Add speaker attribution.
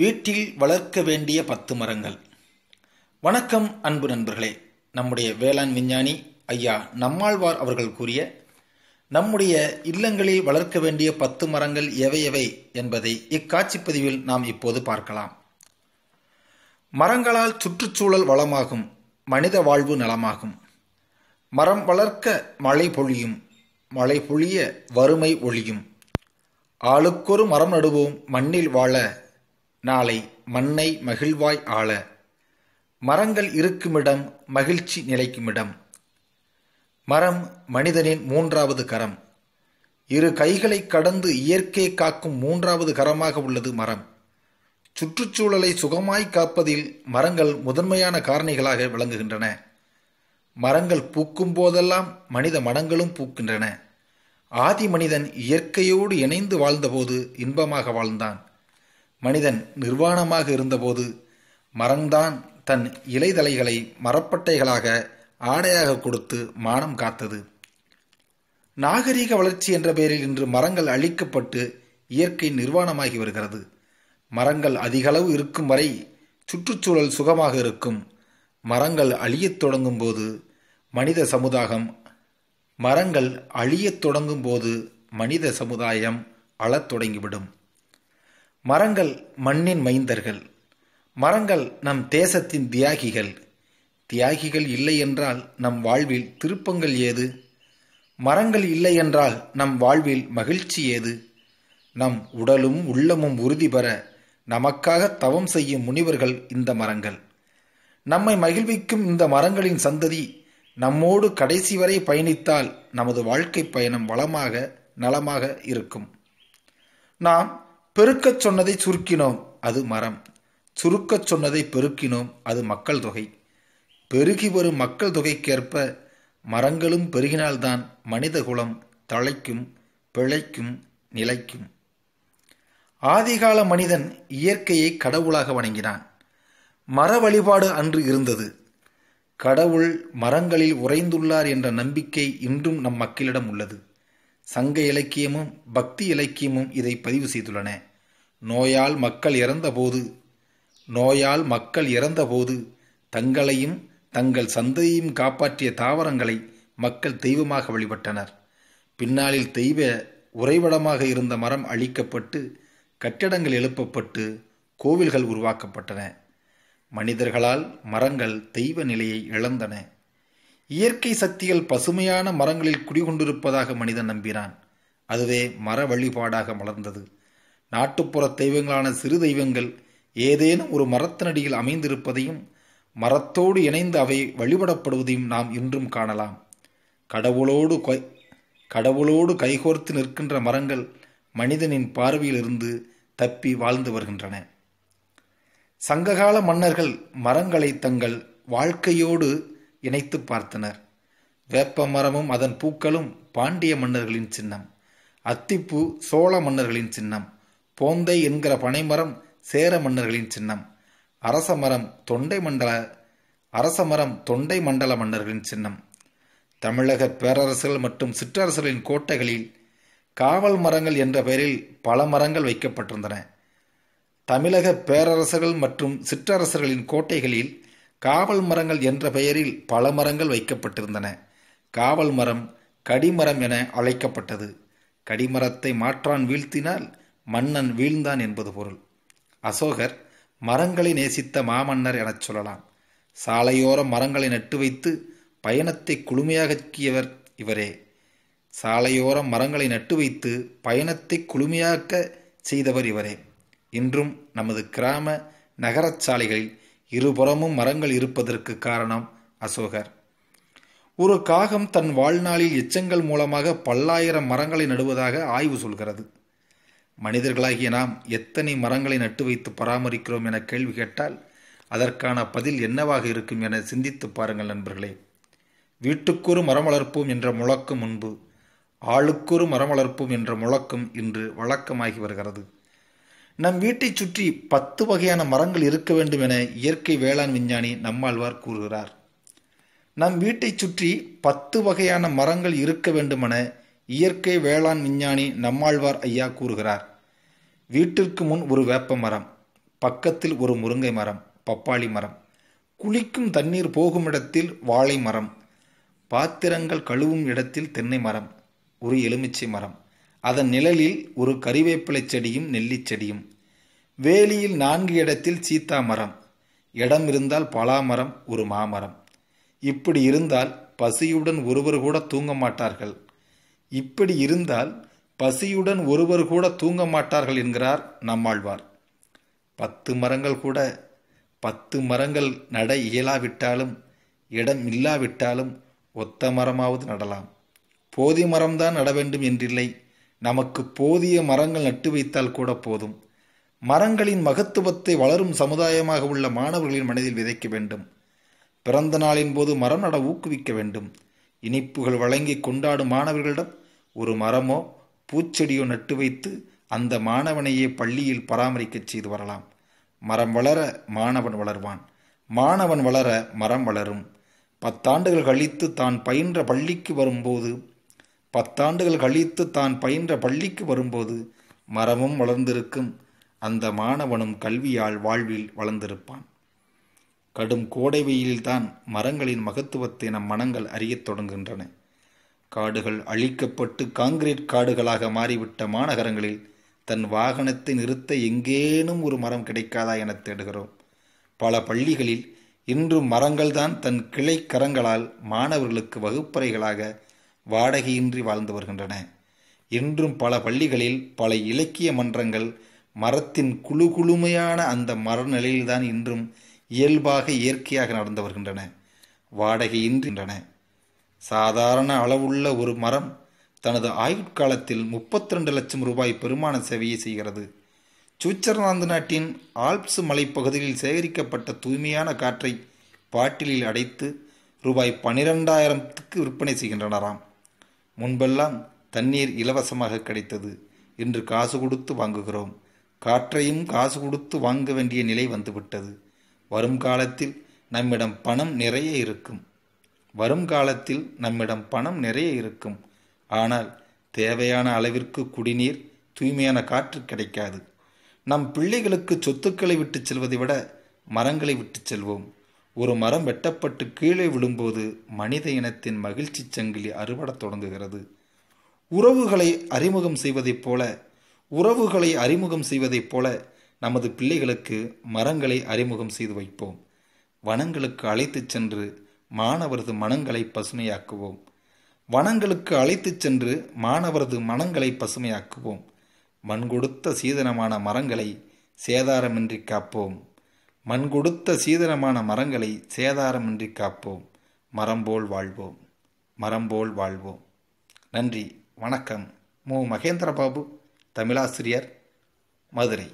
Speaker 1: வீட்டில் வளர்க்க வேண்டிய பத்து மரங்கள் வணக்கம் அன்பு நண்பர்களே நம்முடைய வேளாண் விஞ்ஞானி ஐயா நம்மாழ்வார் அவர்கள் கூறிய நம்முடைய இல்லங்களில் வளர்க்க வேண்டிய பத்து மரங்கள் எவை எவை என்பதை இக்காட்சி பதிவில் நாம் இப்போது பார்க்கலாம் மரங்களால் சுற்றுச்சூழல் வளமாகும் மனித வாழ்வு நலமாகும் மரம் வளர்க்க மழை பொழியும் மழை பொழிய வறுமை ஒழியும் ஆளுக்கொரு மரம் நடுவோம் மண்ணில் வாழ நாளை மண்ணை மகிழ்வாய் ஆள மரங்கள் இருக்குமிடம் மகிழ்ச்சி நிலைக்குமிடம் மரம் மனிதனின் மூன்றாவது கரம் இரு கைகளை கடந்து இயற்கை காக்கும் மூன்றாவது கரமாக உள்ளது மரம் சுற்றுச்சூழலை சுகமாய் காப்பதில் மரங்கள் முதன்மையான காரணிகளாக விளங்குகின்றன மரங்கள் பூக்கும் போதெல்லாம் மனித மனங்களும் பூக்கின்றன ஆதி மனிதன் இயற்கையோடு இணைந்து வாழ்ந்தபோது இன்பமாக வாழ்ந்தான் மனிதன் நிர்வாணமாக இருந்தபோது மரந்தான் தன் இலைதலைகளை மரப்பட்டைகளாக ஆடையாக கொடுத்து மானம் காத்தது நாகரீக வளர்ச்சி என்ற பெயரில் இன்று மரங்கள் அழிக்கப்பட்டு இயற்கை நிர்வாணமாகி வருகிறது மரங்கள் அதிகளவு இருக்கும் வரை சுற்றுச்சூழல் சுகமாக இருக்கும் மரங்கள் அழியத் தொடங்கும் போது மனித சமுதாயம் மரங்கள் அழியத் தொடங்கும் போது மனித சமுதாயம் அளத் தொடங்கிவிடும் மரங்கள் மண்ணின் மைந்தர்கள் மரங்கள் நம் தேசத்தின் தியாகிகள் தியாகிகள் இல்லை என்றால் நம் வாழ்வில் திருப்பங்கள் ஏது மரங்கள் இல்லை என்றால் நம் வாழ்வில் மகிழ்ச்சி ஏது நம் உடலும் உள்ளமும் உறுதி பெற நமக்காக தவம் செய்யும் முனிவர்கள் இந்த மரங்கள் நம்மை மகிழ்விக்கும் இந்த மரங்களின் சந்ததி நம்மோடு கடைசி வரை பயணித்தால் நமது வாழ்க்கை பயணம் வளமாக நலமாக இருக்கும் நாம் பெருக்கச் சொன்னதை சுருக்கினோம் அது மரம் சுருக்கச் சொன்னதை பெருக்கினோம் அது மக்கள் தொகை பெருகி வரும் மக்கள் தொகைக்கேற்ப மரங்களும் பெருகினால்தான் மனித குலம் தழைக்கும் பிழைக்கும் நிலைக்கும் ஆதிகால மனிதன் இயற்கையை கடவுளாக வணங்கினான் மர வழிபாடு அன்று இருந்தது கடவுள் மரங்களில் உறைந்துள்ளார் என்ற நம்பிக்கை இன்றும் நம் மக்களிடம் உள்ளது சங்க இலக்கியமும் பக்தி இலக்கியமும் இதை பதிவு செய்துள்ளன நோயால் மக்கள் இறந்தபோது நோயால் மக்கள் இறந்தபோது தங்களையும் தங்கள் சந்தையையும் காப்பாற்றிய தாவரங்களை மக்கள் தெய்வமாக வழிபட்டனர் பின்னாளில் தெய்வ உறைவிடமாக இருந்த மரம் அழிக்கப்பட்டு கட்டிடங்கள் எழுப்பப்பட்டு கோவில்கள் உருவாக்கப்பட்டன மனிதர்களால் மரங்கள் தெய்வ நிலையை இழந்தன இயற்கை சக்திகள் பசுமையான மரங்களில் குடிகொண்டிருப்பதாக மனிதன் நம்பினான் அதுவே மர வழிபாடாக மலர்ந்தது நாட்டுப்புற தெய்வங்களான சிறு தெய்வங்கள் ஏதேனும் ஒரு மரத்தினடியில் அமைந்திருப்பதையும் மரத்தோடு இணைந்து அவை வழிபடப்படுவதையும் நாம் இன்றும் காணலாம் கடவுளோடு கடவுளோடு கைகோர்த்து நிற்கின்ற மரங்கள் மனிதனின் பார்வையிலிருந்து தப்பி வாழ்ந்து வருகின்றன சங்ககால மன்னர்கள் மரங்களை தங்கள் வாழ்க்கையோடு இணைத்து பார்த்தனர் வேப்ப மரமும் அதன் பூக்களும் பாண்டிய மன்னர்களின் சின்னம் அத்திப்பூ சோழ மன்னர்களின் சின்னம் போந்தை என்கிற பனைமரம் சேர மன்னர்களின் சின்னம் அரச மரம் தொண்டை மண்டல அரச மரம் தொண்டை மண்டல மன்னர்களின் சின்னம் தமிழக பேரரசுகள் மற்றும் சிற்றரசுகளின் கோட்டைகளில் காவல் மரங்கள் என்ற பெயரில் பல மரங்கள் வைக்கப்பட்டிருந்தன தமிழக பேரரசுகள் மற்றும் சிற்றரசர்களின் கோட்டைகளில் காவல் மரங்கள் என்ற பெயரில் பல மரங்கள் வைக்கப்பட்டிருந்தன காவல் மரம் கடிமரம் என அழைக்கப்பட்டது கடிமரத்தை மாற்றான் வீழ்த்தினால் மன்னன் வீழ்ந்தான் என்பது பொருள் அசோகர் மரங்களை நேசித்த மாமன்னர் எனச் சொல்லலாம் சாலையோரம் மரங்களை நட்டு வைத்து பயணத்தை குளுமையாக்கியவர் இவரே சாலையோரம் மரங்களை நட்டு வைத்து பயணத்தை குழுமையாக்க செய்தவர் இவரே இன்றும் நமது கிராம நகர சாலைகளில் இருபுறமும் மரங்கள் இருப்பதற்கு காரணம் அசோகர் ஒரு காகம் தன் வாழ்நாளில் எச்சங்கள் மூலமாக பல்லாயிரம் மரங்களை நடுவதாக ஆய்வு சொல்கிறது மனிதர்களாகிய நாம் எத்தனை மரங்களை நட்டு வைத்து பராமரிக்கிறோம் என கேள்வி கேட்டால் அதற்கான பதில் என்னவாக இருக்கும் என சிந்தித்து பாருங்கள் நண்பர்களே வீட்டுக்கொரு மரம் வளர்ப்போம் என்ற முழக்கம் முன்பு ஆளுக்கொரு மரம் வளர்ப்போம் என்ற முழக்கம் இன்று வழக்கமாகி வருகிறது நம் வீட்டை சுற்றி பத்து வகையான மரங்கள் இருக்க வேண்டும் என இயற்கை வேளாண் விஞ்ஞானி நம்மாழ்வார் கூறுகிறார் நம் வீட்டை சுற்றி பத்து வகையான மரங்கள் இருக்க வேண்டுமென இயற்கை வேளாண் விஞ்ஞானி நம்மாழ்வார் ஐயா கூறுகிறார் வீட்டிற்கு முன் ஒரு வேப்ப மரம் பக்கத்தில் ஒரு முருங்கை மரம் பப்பாளி மரம் குளிக்கும் தண்ணீர் போகும் இடத்தில் வாழை மரம் பாத்திரங்கள் கழுவும் இடத்தில் தென்னை மரம் ஒரு எலுமிச்சை மரம் அதன் நிழலில் ஒரு கறிவேப்பிலை செடியும் நெல்லிச் செடியும் வேலியில் நான்கு இடத்தில் சீத்தா மரம் இடம் இருந்தால் பலாமரம் ஒரு மாமரம் இப்படி இருந்தால் பசியுடன் ஒருவர் கூட தூங்க மாட்டார்கள் இப்படி இருந்தால் பசியுடன் ஒருவர் கூட தூங்க மாட்டார்கள் என்கிறார் நம்மாழ்வார் பத்து மரங்கள் கூட பத்து மரங்கள் நட இயலாவிட்டாலும் இடம் இல்லாவிட்டாலும் ஒத்த மரமாவது நடலாம் போதிய மரம்தான் நட வேண்டும் என்றில்லை நமக்கு போதிய மரங்கள் நட்டு வைத்தால் கூட போதும் மரங்களின் மகத்துவத்தை வளரும் சமுதாயமாக உள்ள மாணவர்களின் மனதில் விதைக்க வேண்டும் பிறந்த நாளின் போது மரம் நட ஊக்குவிக்க வேண்டும் இனிப்புகள் வழங்கி கொண்டாடும் மாணவர்களிடம் ஒரு மரமோ பூச்செடியோ நட்டு வைத்து அந்த மாணவனையே பள்ளியில் பராமரிக்கச் செய்து வரலாம் மரம் வளர மாணவன் வளர்வான் மாணவன் வளர மரம் வளரும் பத்தாண்டுகள் கழித்து தான் பயின்ற பள்ளிக்கு வரும்போது பத்தாண்டுகள் கழித்து தான் பயின்ற பள்ளிக்கு வரும்போது மரமும் வளர்ந்திருக்கும் அந்த மாணவனும் கல்வியால் வாழ்வில் வளர்ந்திருப்பான் கடும் கோடை வெயில்தான் மரங்களின் மகத்துவத்தை நம் மனங்கள் அறியத் தொடங்குகின்றன காடுகள் அழிக்கப்பட்டு காங்கிரீட் காடுகளாக மாறிவிட்ட மாநகரங்களில் தன் வாகனத்தை நிறுத்த எங்கேனும் ஒரு மரம் கிடைக்காதா என தேடுகிறோம் பல பள்ளிகளில் இன்றும் மரங்கள்தான் தன் கிளை கரங்களால் மாணவர்களுக்கு வகுப்பறைகளாக வாடகையின்றி வாழ்ந்து வருகின்றன இன்றும் பல பள்ளிகளில் பல இலக்கிய மன்றங்கள் மரத்தின் குழு குழுமையான அந்த மரநிலையில்தான் இன்றும் இயல்பாக இயற்கையாக நடந்து வருகின்றன வாடகையின்றின்றன சாதாரண அளவுள்ள ஒரு மரம் தனது ஆயுட்காலத்தில் முப்பத்தி ரெண்டு லட்சம் ரூபாய் பெருமான சேவையை செய்கிறது சுவிட்சர்லாந்து நாட்டின் ஆல்ப்ஸ் மலைப்பகுதியில் சேகரிக்கப்பட்ட தூய்மையான காற்றை பாட்டிலில் அடைத்து ரூபாய் பனிரெண்டாயிரத்துக்கு விற்பனை செய்கின்றனராம் முன்பெல்லாம் தண்ணீர் இலவசமாக கிடைத்தது இன்று காசு கொடுத்து வாங்குகிறோம் காற்றையும் காசு கொடுத்து வாங்க வேண்டிய நிலை வந்துவிட்டது வரும் காலத்தில் நம்மிடம் பணம் நிறைய இருக்கும் வரும் காலத்தில் நம்மிடம் பணம் நிறைய இருக்கும் ஆனால் தேவையான அளவிற்கு குடிநீர் தூய்மையான காற்று கிடைக்காது நம் பிள்ளைகளுக்கு சொத்துக்களை விட்டு செல்வதை விட மரங்களை விட்டு செல்வோம் ஒரு மரம் வெட்டப்பட்டு கீழே விழும்போது மனித இனத்தின் மகிழ்ச்சி சங்கிலி அறுபடத் தொடங்குகிறது உறவுகளை அறிமுகம் செய்வதைப் போல உறவுகளை அறிமுகம் செய்வதைப் போல நமது பிள்ளைகளுக்கு மரங்களை அறிமுகம் செய்து வைப்போம் வனங்களுக்கு அழைத்து சென்று மாணவரது மனங்களை பசுமையாக்குவோம் வனங்களுக்கு அழைத்துச் சென்று மாணவரது மனங்களை பசுமையாக்குவோம் மண் கொடுத்த சீதனமான மரங்களை சேதாரமின்றி காப்போம் மண் கொடுத்த சீதனமான மரங்களை சேதாரமின்றி காப்போம் மரம்போல் வாழ்வோம் மரம்போல் வாழ்வோம் நன்றி வணக்கம் மு மகேந்திரபாபு தமிழாசிரியர் மதுரை